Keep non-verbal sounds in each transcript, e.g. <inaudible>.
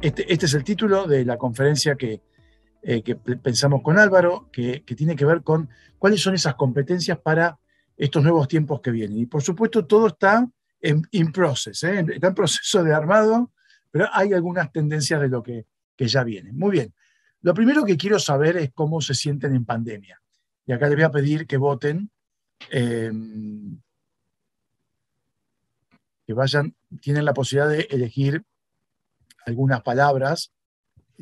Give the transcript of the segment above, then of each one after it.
Este, este, es el título de la conferencia que, eh, pensamos con Álvaro, que, tiene que ver con cuáles son esas competencias para estos nuevos tiempos que vienen. Y por supuesto, todo está en in process, ¿eh? está en proceso de armado, pero hay algunas tendencias de lo que, ya viene. Muy bien, lo primero que quiero saber es cómo se sienten en pandemia. Y acá les voy a pedir que voten, em, que vayan, tienen la posibilidad de elegir algunas palabras,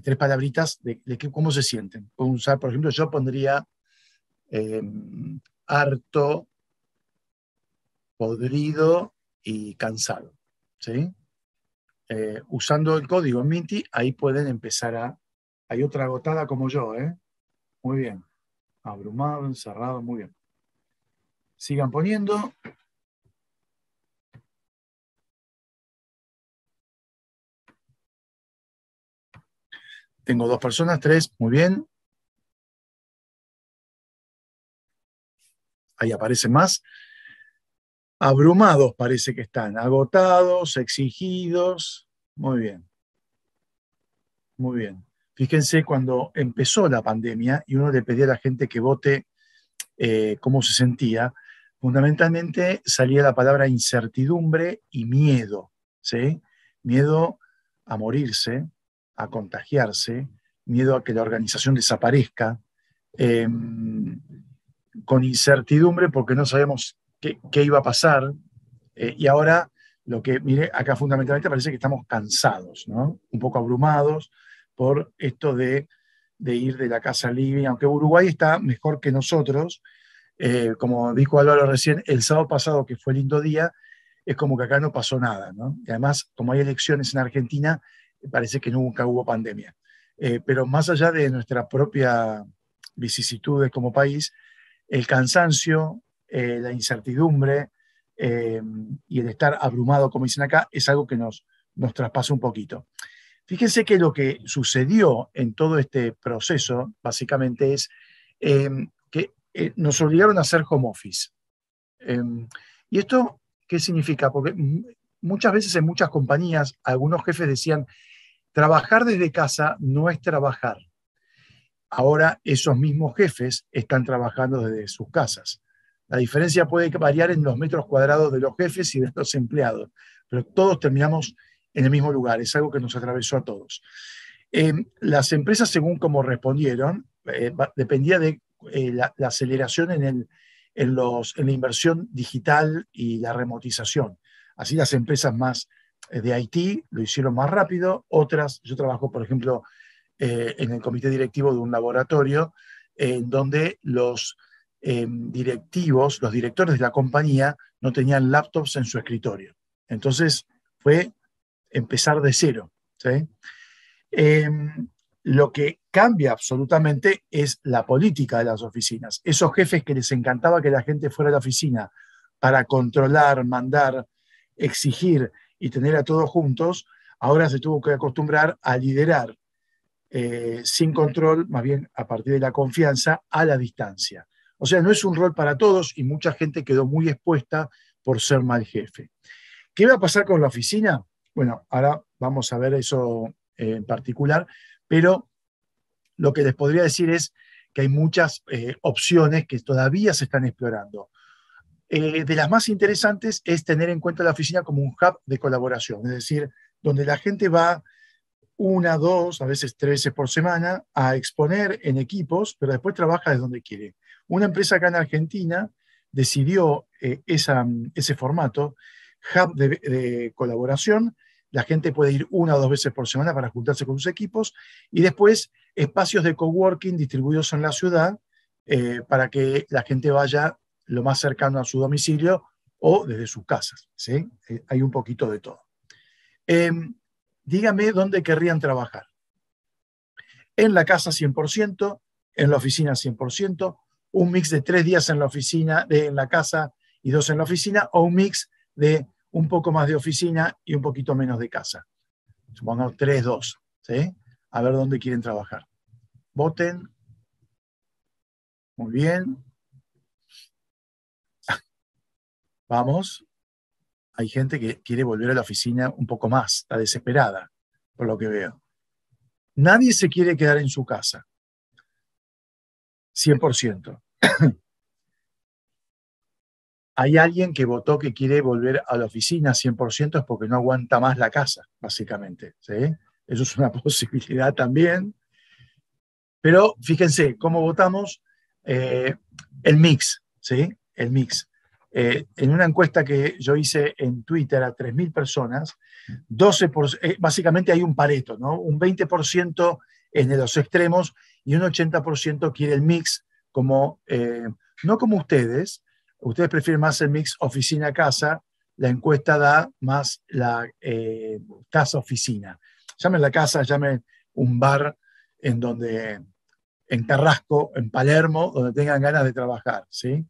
tres palabritas de, cómo se sienten. usar, por ejemplo, yo pondría eh, harto, podrido y cansado. ¿sí? Eh, usando el código Minty, ahí pueden empezar a... Hay otra agotada como yo, ¿eh? Muy bien. Abrumado, encerrado, muy bien. Sigan poniendo. Tengo dos personas, tres, muy bien. Ahí aparecen más. Abrumados parece que están, agotados, exigidos. Muy bien. Muy bien. Fíjense cuando empezó la pandemia y uno le pedía a la gente que vote eh, cómo se sentía, fundamentalmente salía la palabra incertidumbre y miedo, ¿sí? Miedo a morirse, a contagiarse, miedo a que la organización desaparezca, em, con incertidumbre porque no sabemos qué, iba a pasar. Eh, y ahora lo que, mire, acá fundamentalmente parece que estamos cansados, Un poco abrumados por esto de, ir de la casa Libia aunque Uruguay está mejor que nosotros. Eh, como dijo Álvaro recién, el sábado pasado, que fue lindo día, es como que acá no pasó nada, Y además, como hay elecciones en Argentina, parece que nunca hubo pandemia. Eh, pero más allá de nuestras propias vicisitudes como país, el cansancio, eh, la incertidumbre eh, y el estar abrumado, como dicen acá, es algo que nos, nos traspasa un poquito. Fíjense que lo que sucedió en todo este proceso, básicamente, es em, que nos obligaron a hacer home office. Em, ¿Y esto qué significa? Porque mm, muchas veces en muchas compañías, algunos jefes decían, trabajar desde casa no es trabajar. Ahora esos mismos jefes están trabajando desde sus casas. La diferencia puede variar en los metros cuadrados de los jefes y de los empleados, pero todos terminamos en el mismo lugar. Es algo que nos atravesó a todos. Em, las empresas, según como respondieron, eh, dependía de eh, la, aceleración en, la inversión digital y la remotización. Así las empresas más eh, de Haití lo hicieron más rápido, otras, yo trabajo, por ejemplo, eh, en el comité directivo de un laboratorio, en donde los em, directivos, los directores de la compañía, no tenían laptops en su escritorio. Entonces fue empezar de cero. Em, lo que cambia absolutamente es la política de las oficinas. Esos jefes que les encantaba que la gente fuera a la oficina para controlar, mandar, exigir y tener a todos juntos, ahora se tuvo que acostumbrar a liderar eh, sin control, más bien a partir de la confianza, a la distancia. O sea, no es un rol para todos y mucha gente quedó muy expuesta por ser mal jefe. ¿Qué va a pasar con la oficina? Bueno, ahora vamos a ver eso eh, en particular, pero lo que les podría decir es que hay muchas eh, opciones que todavía se están explorando. Eh, de las más interesantes es tener en cuenta la oficina como un hub de colaboración, es decir, donde la gente va una, dos, a veces tres veces por semana a exponer en equipos, pero después trabaja desde donde quiere. Una empresa acá en Argentina decidió eh, esa, ese formato, hub de, colaboración, la gente puede ir una o dos veces por semana para juntarse con sus equipos, y después espacios de coworking distribuidos en la ciudad eh, para que la gente vaya lo más cercano a su domicilio o desde sus casas. ¿sí? Eh, hay un poquito de todo. Em, dígame dónde querrían trabajar. En la casa 100%, en la oficina 100%, un mix de tres días en la oficina, en la casa y dos en la oficina, o un mix de un poco más de oficina y un poquito menos de casa. Supongamos tres, dos. ¿sí? A ver dónde quieren trabajar. Voten. Muy bien. vamos, hay gente que quiere volver a la oficina un poco más, está desesperada, por lo que veo. Nadie se quiere quedar en su casa, 100%. <clears throat> hay alguien que votó que quiere volver a la oficina 100% es porque no aguanta más la casa, básicamente. Eso es una <laughs> posibilidad también. Pero fíjense cómo votamos eh, el mix, ¿sí? El mix. Eh, en una encuesta que yo hice en Twitter a 3.000 personas, 12 eh, básicamente hay un pareto, ¿no? un 20% en los extremos y un 80% quiere el mix, como, eh, no como ustedes, ustedes prefieren más el mix oficina-casa, la encuesta da más la casa-oficina. Llamen la casa, llamen un bar en donde, en Carrasco, en Palermo, donde tengan ganas de trabajar, ¿sí?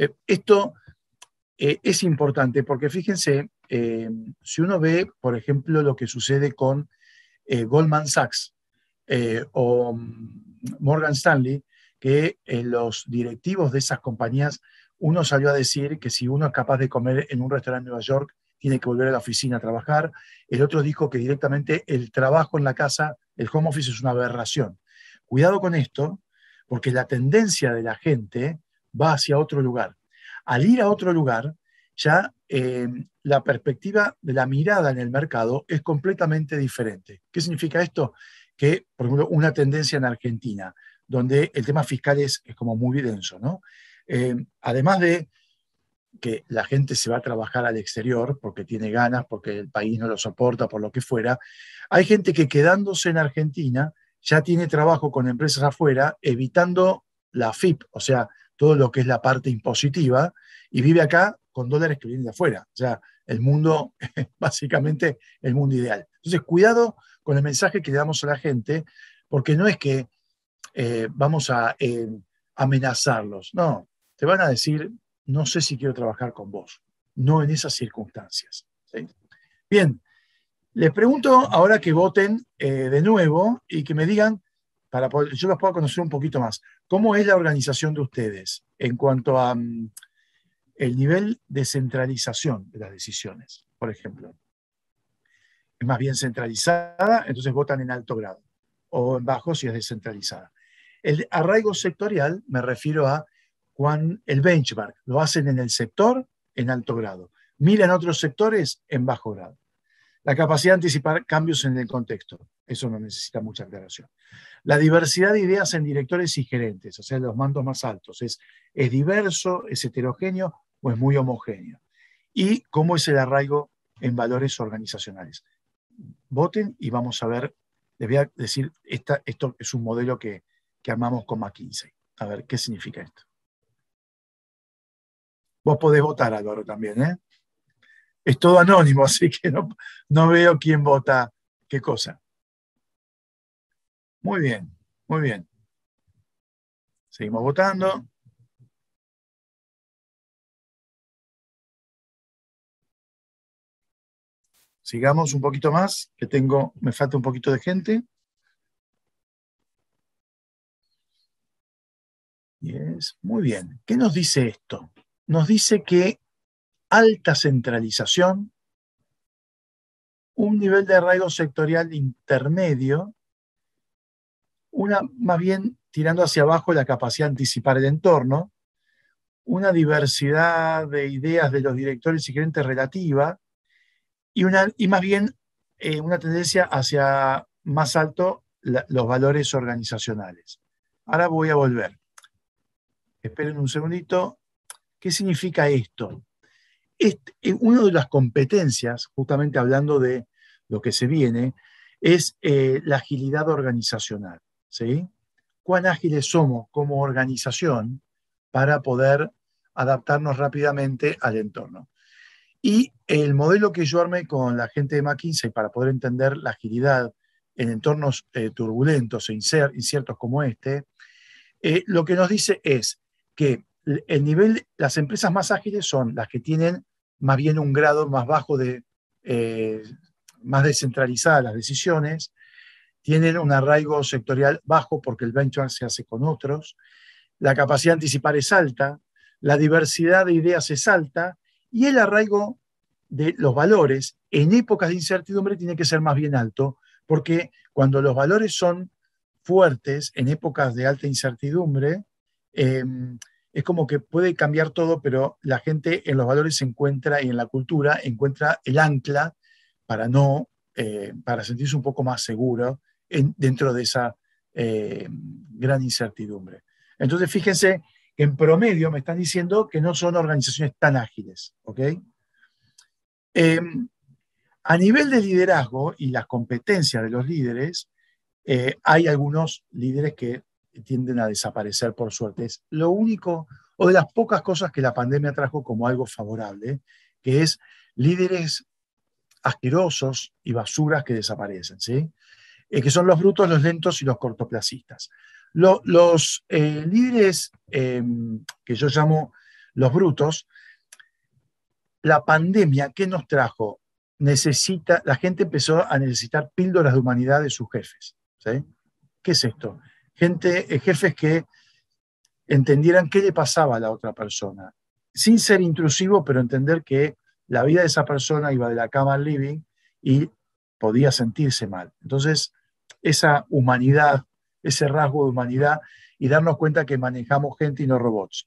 Eh, esto eh, es importante porque fíjense, eh, si uno ve, por ejemplo, lo que sucede con Goldman Sachs o mm, Morgan Stanley, que los directivos de esas compañías, uno salió a decir que si uno es capaz de comer en un restaurante en Nueva York, tiene que volver a la oficina a trabajar. El otro dijo que directamente el trabajo en la casa, el home office es una aberración. Cuidado con esto, porque la tendencia de la gente va hacia otro lugar. Al ir a otro lugar, ya eh, la perspectiva de la mirada en el mercado es completamente diferente. ¿Qué significa esto? Que, por ejemplo, una tendencia en Argentina, donde el tema fiscal es, como muy denso, ¿no? Eh, además de que la gente se va a trabajar al exterior porque tiene ganas, porque el país no lo soporta, por lo que fuera, hay gente que quedándose en Argentina ya tiene trabajo con empresas afuera, evitando la FIP, o sea, todo lo que es la parte impositiva y vive acá con dólares que vienen de afuera. O sea, el mundo, <laughs> básicamente, el mundo ideal. Entonces, cuidado con el mensaje que le damos a la gente, porque no es que eh, vamos a eh, amenazarlos, no, te van a decir, no sé si quiero trabajar con vos, no en esas circunstancias. Bien, les pregunto ahora que voten eh, de nuevo y que me digan para yo los puedo conocer un poquito más. ¿Cómo es la organización de ustedes en cuanto a mm, el nivel de centralización de las decisiones, por ejemplo? Es más bien centralizada, entonces votan en alto grado, o en bajo si es descentralizada. El arraigo sectorial me refiero a el benchmark lo hacen en el sector en alto grado, miran otros sectores en bajo grado. La capacidad de anticipar cambios en el contexto. Eso no necesita mucha aclaración. La diversidad de ideas en directores y gerentes, o sea, los mandos más altos, es, es diverso, es heterogéneo o es muy homogéneo. Y cómo es el arraigo en valores organizacionales. Voten y vamos a ver, les voy a decir, esto es un modelo que, que armamos con McKinsey. A ver, ¿qué significa esto? Vos podés votar, Álvaro, también, ¿eh? Es todo anónimo, <laughs> así que no, no veo quién vota qué cosa. Muy bien, muy bien. Seguimos votando. Sigamos un poquito más, que tengo, me falta un poquito de gente. Muy bien. ¿Qué nos dice esto? Nos dice que alta centralización, un nivel de arraigo sectorial intermedio, una más bien tirando hacia abajo la capacidad de anticipar el entorno, una diversidad de ideas de los directores y gerentes relativa, y, una, y más bien eh, una tendencia hacia más alto los valores organizacionales. Ahora voy a volver. Esperen un segundito. ¿Qué significa esto? Eh, una de las competencias, justamente hablando de lo que se viene, es eh, la agilidad organizacional. ¿sí? Cuán ágiles somos como organización para poder adaptarnos rápidamente al entorno. Y el modelo que yo armé con la gente de McKinsey para poder entender la agilidad en entornos eh, turbulentos e inciertos como este, eh, lo que nos dice es que el nivel, las empresas más ágiles son las que tienen más bien un grado más bajo de, eh, más descentralizadas las decisiones, tienen un arraigo sectorial bajo porque el benchmark se hace con otros, la capacidad de anticipar es alta, la diversidad de ideas es alta y el arraigo de los valores en épocas de incertidumbre tiene que ser más bien alto, porque cuando los valores son fuertes en épocas de alta incertidumbre, em, es como que puede cambiar todo, pero la gente en los valores se encuentra y en la cultura encuentra el ancla para no, eh, para sentirse un poco más seguro dentro de esa eh, gran incertidumbre. Entonces, fíjense que en promedio me están diciendo que no son organizaciones tan ágiles, ¿ok? Em, a nivel de liderazgo y las competencias de los líderes, eh, hay algunos líderes que tienden a desaparecer, por suerte. Es lo único o de las pocas cosas que la pandemia trajo como algo favorable, que es líderes asquerosos y basuras que desaparecen, ¿sí? Eh, que son los brutos, los lentos y los cortoplacistas. los eh, líderes em, que yo llamo los brutos, la pandemia que nos trajo, necesita, la gente empezó a necesitar píldoras de humanidad de sus jefes. ¿Qué es esto? Gente, eh, jefes que entendieran qué le pasaba a la otra persona, sin ser intrusivo, pero entender que la vida de esa persona iba de la cama al living y podía sentirse mal. Entonces, esa humanidad, ese rasgo de humanidad y darnos cuenta que manejamos gente y no robots.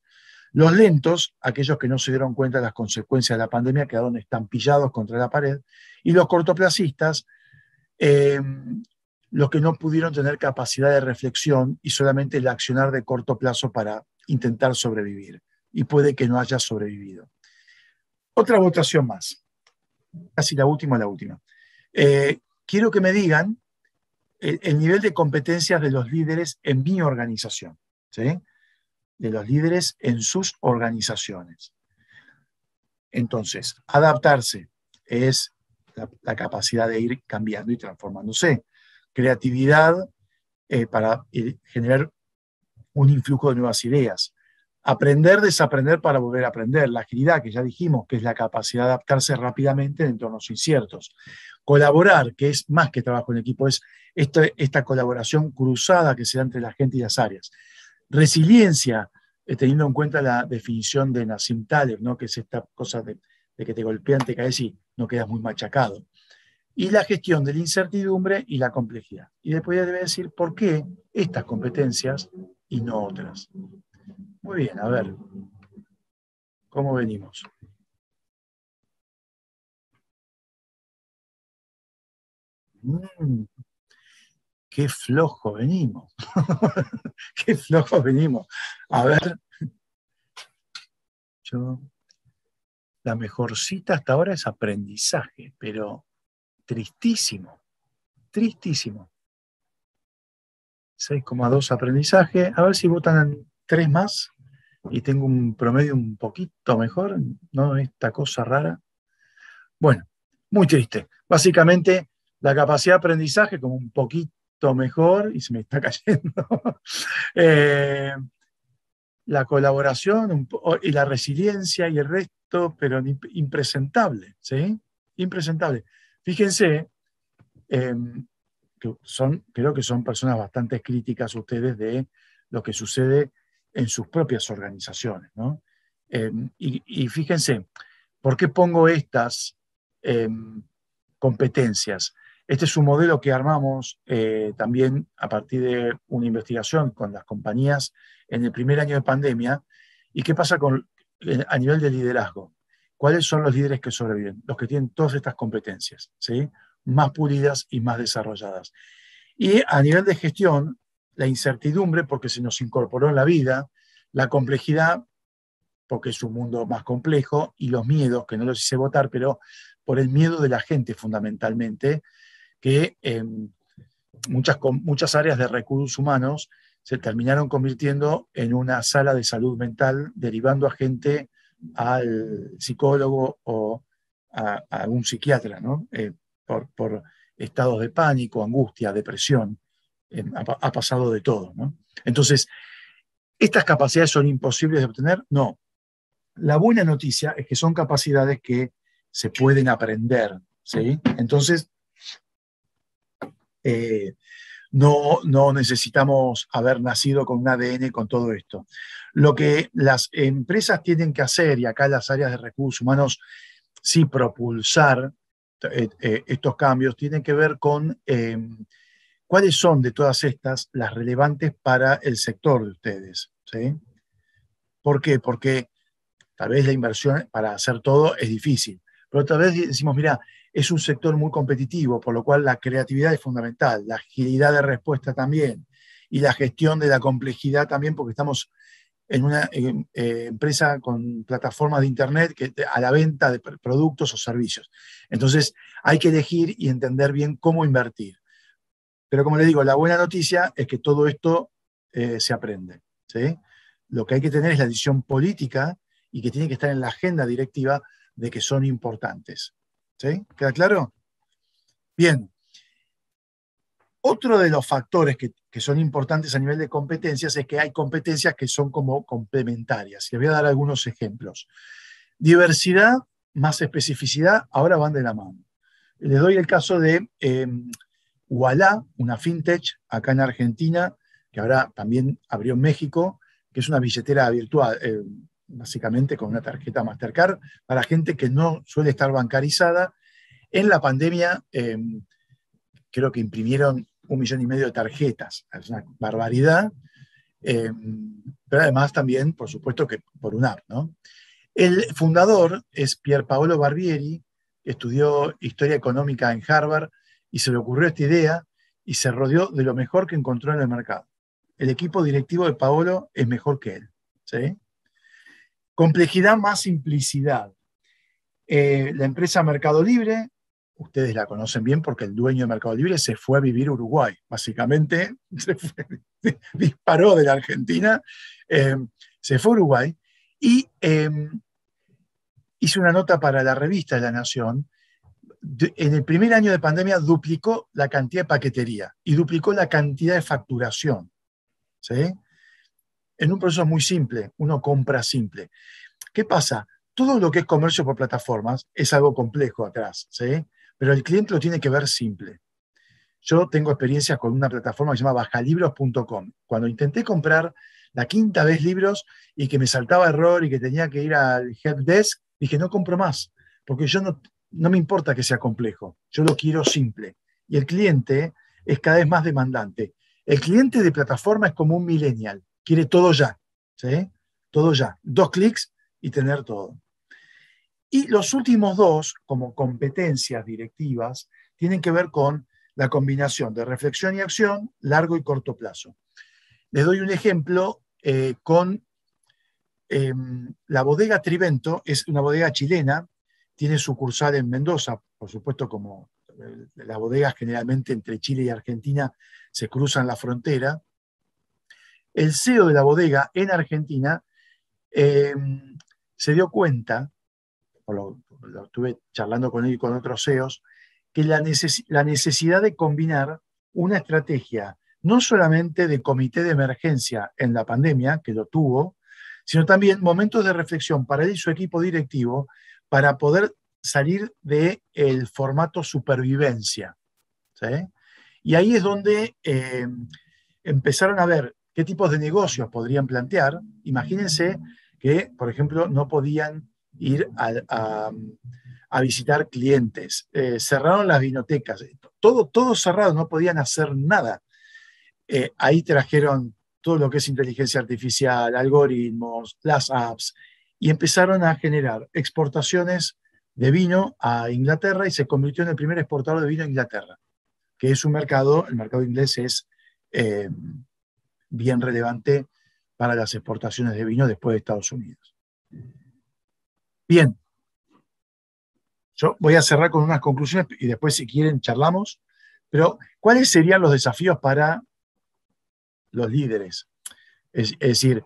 Los lentos, aquellos que no se dieron cuenta de las consecuencias de la pandemia, quedaron estampillados contra la pared, y los cortoplacistas, eh, los que no pudieron tener capacidad de reflexión y solamente el accionar de corto plazo para intentar sobrevivir, y puede que no haya sobrevivido. Otra votación más, casi la última, la última. Eh, quiero que me digan el, nivel de competencias de los líderes en mi organización, de los líderes en sus organizaciones. Entonces, adaptarse es la, capacidad de ir cambiando y transformándose. Creatividad eh, para eh, generar un influjo de nuevas ideas. Aprender, desaprender para volver a aprender. La agilidad, que ya dijimos, que es la capacidad de adaptarse rápidamente en entornos inciertos colaborar, que es más que trabajo en equipo, es esta, esta colaboración cruzada que se da entre la gente y las áreas. Resiliencia, eh, teniendo en cuenta la definición de Nassim Taleb, ¿no? que es esta cosa de, que te golpean, te caes y no quedas muy machacado. Y la gestión de la incertidumbre y la complejidad. Y después ya debe decir por qué estas competencias y no otras. Muy bien, a ver, ¿cómo venimos? Mm. qué flojo venimos, <laughs> qué flojo venimos. A ver, la mejor cita hasta ahora es aprendizaje, pero tristísimo, tristísimo. 6,2 aprendizaje, a ver si votan tres más y tengo un promedio un poquito mejor, ¿no? Esta cosa rara. Bueno, muy triste. Básicamente la capacidad de aprendizaje como un poquito mejor, y se me está <laughs> cayendo, eh, la colaboración y la resiliencia y el resto, pero impresentable, ¿sí? Impresentable. Fíjense, em, son, creo que son personas bastante críticas ustedes de lo que sucede en sus propias organizaciones, ¿no? Em, y, y, fíjense, ¿por qué pongo estas em, competencias? Este es un modelo que armamos eh, también a partir de una investigación con las compañías en el primer año de pandemia. ¿Y qué pasa con, eh, a nivel de liderazgo? ¿Cuáles son los líderes que sobreviven? Los que tienen todas estas competencias, ¿sí? más pulidas y más desarrolladas. Y a nivel de gestión, la incertidumbre, porque se nos incorporó en la vida, la complejidad, porque es un mundo más complejo, y los miedos, que no los hice votar, pero por el miedo de la gente fundamentalmente, que em, muchas, muchas áreas de recursos humanos se terminaron convirtiendo en una sala de salud mental, derivando a gente al psicólogo o a, un psiquiatra, ¿no? Eh, por, por, estados de pánico, angustia, depresión, em, ha, pasado de todo, Entonces, ¿estas capacidades son imposibles de obtener? No. La buena noticia es que son capacidades que se pueden aprender, ¿sí? Entonces, eh, no, no necesitamos haber nacido con un ADN con todo esto. Lo que las empresas tienen que hacer, y acá las áreas de recursos humanos sí propulsar eh, eh, estos cambios, tienen que ver con em, cuáles son de todas estas las relevantes para el sector de ustedes. ¿sí? ¿Por qué? Porque tal vez la inversión para hacer todo es difícil, pero tal vez decimos, mira, es un sector muy competitivo, por lo cual la creatividad es fundamental, la agilidad de respuesta también y la gestión de la complejidad también, porque estamos en una eh, eh, empresa con plataformas de Internet a la venta de productos o servicios. Entonces, hay que elegir y entender bien cómo invertir. Pero como le digo, la buena noticia es que todo esto eh, se aprende. Lo que hay que tener es la decisión política y que tiene que estar en la agenda directiva de que son importantes. ¿Sí? ¿Queda claro? Bien. Otro de los factores que, son importantes a nivel de competencias es que hay competencias que son como complementarias. Les voy a dar algunos ejemplos. Diversidad más especificidad ahora van de la mano. Les doy el caso de eh, una fintech acá en Argentina, que ahora también abrió en México, que es una billetera virtual, em, básicamente con una tarjeta Mastercard, para gente que no suele estar bancarizada. En la pandemia, eh, creo que imprimieron un millón y medio de tarjetas, es una barbaridad, eh, pero además también, por supuesto, que por un app. ¿no? El fundador es Pier Paolo Barbieri, estudió historia económica en Harvard y se le ocurrió esta idea y se rodeó de lo mejor que encontró en el mercado. El equipo directivo de Paolo es mejor que él. ¿sí? Complejidad más simplicidad. Eh, la empresa Mercado Libre, ustedes la conocen bien porque el dueño de Mercado Libre se fue a vivir Uruguay, básicamente, <laughs> disparó de la Argentina, eh, se fue a Uruguay y eh, hizo una nota para la revista La Nación. en el primer año de pandemia duplicó la cantidad de paquetería y duplicó la cantidad de facturación. ¿sí? en un proceso muy simple, uno compra simple. ¿Qué pasa? Todo lo que es comercio por plataformas es algo complejo atrás, ¿sí? Pero el cliente lo tiene que ver simple. Yo tengo experiencia con una plataforma que se llama bajalibros.com. Cuando intenté comprar la quinta vez libros y que me saltaba error y que tenía que ir al help desk, dije, no compro más, porque yo no, no me importa que sea complejo, yo lo quiero simple. Y el cliente es cada vez más demandante. El cliente de plataforma es como un millennial. Quiere todo ya, ¿sí? Todo ya. Dos clics y tener todo. Y los últimos dos, como competencias directivas, tienen que ver con la combinación de reflexión y acción, largo y corto plazo. Les doy un ejemplo eh, con em, la bodega Trivento, es una bodega chilena, tiene sucursal en Mendoza, por supuesto como eh, las bodegas generalmente entre Chile y Argentina se cruzan la frontera, el CEO de la bodega en Argentina eh, se dio cuenta, lo, estuve charlando con él y con otros CEOs, que la, necesidad de combinar una estrategia no solamente de comité de emergencia en la pandemia, que lo tuvo, sino también momentos de reflexión para él y su equipo directivo para poder salir del formato supervivencia. Y ahí es donde eh, empezaron a ver qué tipos de negocios podrían plantear. Imagínense que, por ejemplo, no podían ir a, visitar clientes, eh, cerraron las vinotecas, todo, todo cerrado, no podían hacer nada. Eh, ahí trajeron todo lo que es inteligencia artificial, algoritmos, las apps, y empezaron a generar exportaciones de vino a Inglaterra y se convirtió en el primer exportador de vino a Inglaterra, que es un mercado, el mercado inglés es eh, bien relevante para las exportaciones de vino después de Estados Unidos. Bien, yo voy a cerrar con unas conclusiones y después si quieren charlamos, pero ¿cuáles serían los desafíos para los líderes? Es, decir,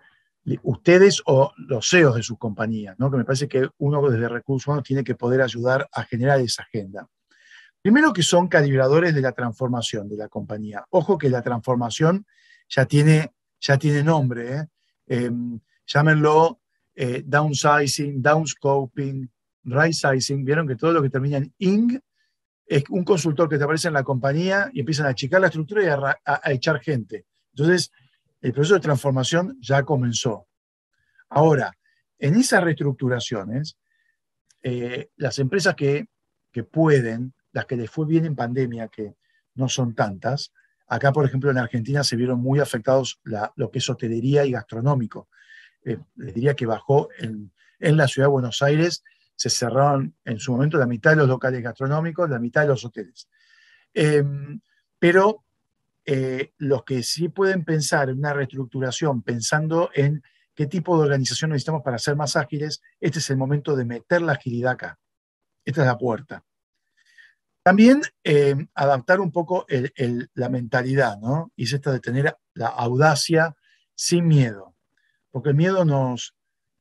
ustedes o los CEOs de sus compañías, ¿no? que me parece que uno desde recursos humanos tiene que poder ayudar a generar esa agenda. Primero que son calibradores de la transformación de la compañía. Ojo que la transformación ya tiene, ya tiene nombre. ¿eh? Em, llámenlo eh, downsizing, downscoping, right Vieron que todo lo que termina en ing es un consultor que te aparece en la compañía y empiezan a achicar la estructura y a, echar gente. Entonces, el proceso de transformación ya comenzó. Ahora, en esas reestructuraciones, eh, las empresas que, que, pueden, las que les fue bien en pandemia, que no son tantas, Acá, por ejemplo, en Argentina se vieron muy afectados lo que es hotelería y gastronómico. Eh, les diría que bajó en, la ciudad de Buenos Aires, se cerraron en su momento la mitad de los locales gastronómicos, la mitad de los hoteles. Em, pero eh, los que sí pueden pensar en una reestructuración, pensando en qué tipo de organización necesitamos para ser más ágiles, este es el momento de meter la agilidad acá. Esta es la puerta. También eh, adaptar un poco la mentalidad, ¿no? Y es esta de tener la audacia sin miedo, porque el miedo nos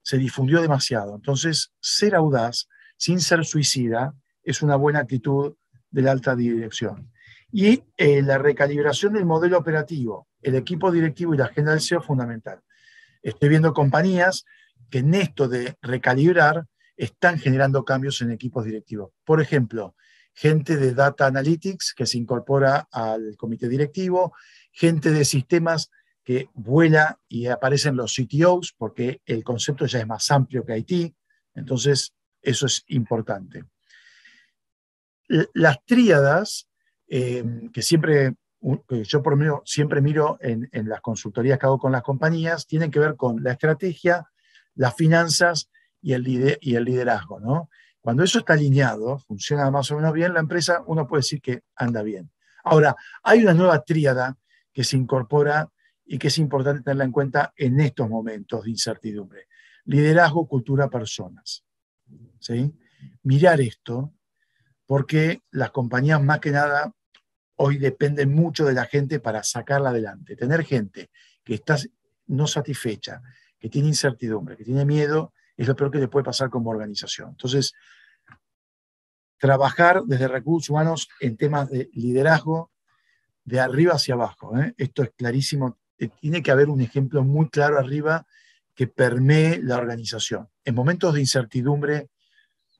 se difundió demasiado. Entonces, ser audaz sin ser suicida es una buena actitud de la alta dirección. Y eh, la recalibración del modelo operativo, el equipo directivo y la agenda del CEO es fundamental. Estoy viendo compañías que en esto de recalibrar están generando cambios en equipos directivos. Por ejemplo, gente de Data Analytics que se incorpora al comité directivo, gente de sistemas que vuela y aparecen los CTOs, porque el concepto ya es más amplio que Haití, entonces eso es importante. Las tríadas, em, que siempre, yo por siempre miro en, en las consultorías que hago con las compañías, tienen que ver con la estrategia, las finanzas y el, liderazgo, ¿no? Cuando eso está alineado, funciona más o menos bien, la empresa uno puede decir que anda bien. Ahora, hay una nueva tríada que se incorpora y que es importante tenerla en cuenta en estos momentos de incertidumbre. Liderazgo, cultura, personas. ¿Sí? Mirar esto, porque las compañías más que nada hoy dependen mucho de la gente para sacarla adelante. Tener gente que está no satisfecha, que tiene incertidumbre, que tiene miedo, es lo peor que le puede pasar como organización. Entonces, trabajar desde recursos humanos en temas de liderazgo de arriba hacia abajo. ¿eh? Esto es clarísimo. Eh, tiene que haber un ejemplo muy claro arriba que permee la organización. En momentos de incertidumbre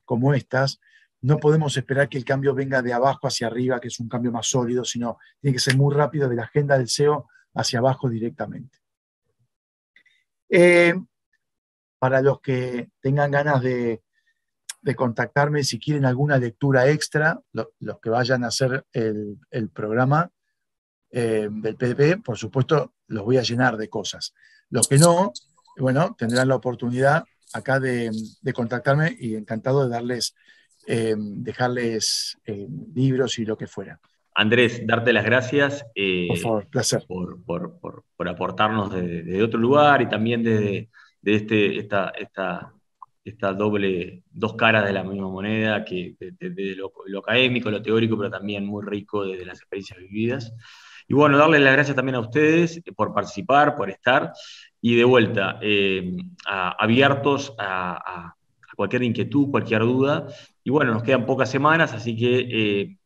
como estas, no podemos esperar que el cambio venga de abajo hacia arriba, que es un cambio más sólido, sino tiene que ser muy rápido de la agenda del CEO hacia abajo directamente. Eh, para los que tengan ganas de de contactarme si quieren alguna lectura extra, los que vayan a hacer el, programa eh, del PDP, por supuesto, los voy a llenar de cosas. Los que no, bueno, tendrán la oportunidad acá de, contactarme y encantado de darles, eh, dejarles eh, libros y lo que fuera. Andrés, darte las gracias. por placer. Por, por, aportarnos de otro lugar y también de este, esta, esta, esta doble, dos caras de la misma moneda, que desde lo, académico, lo teórico, pero también muy rico desde las experiencias vividas. Y bueno, darles las gracias también a ustedes por participar, por estar, y de vuelta, eh, abiertos a, cualquier inquietud, cualquier duda. Y bueno, nos quedan pocas semanas, así que eh,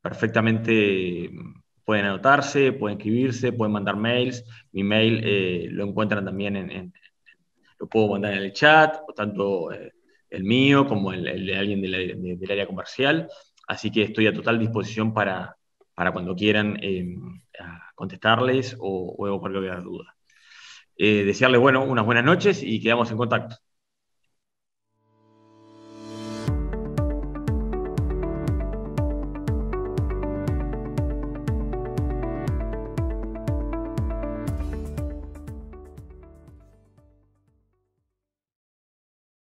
perfectamente pueden anotarse, pueden escribirse, pueden mandar mails. Mi mail eh, lo encuentran también en puedo mandar en el chat, tanto eh, el mío como el, de alguien del, área comercial. Así que estoy a total disposición para, para cuando quieran em, contestarles o, cualquier duda. Eh, desearles, bueno, unas buenas noches y quedamos en contacto.